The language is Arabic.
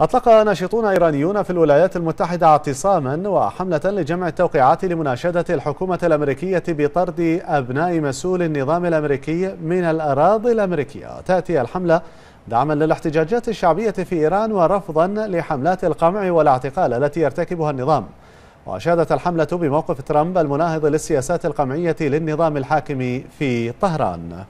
أطلق ناشطون إيرانيون في الولايات المتحدة اعتصاما وحملة لجمع التوقيعات لمناشدة الحكومة الأمريكية بطرد أبناء مسؤول النظام الأمريكي من الأراضي الأمريكية تأتي الحملة دعما للاحتجاجات الشعبية في إيران ورفضا لحملات القمع والاعتقال التي يرتكبها النظام وأشادت الحملة بموقف ترامب المناهض للسياسات القمعية للنظام الحاكم في طهران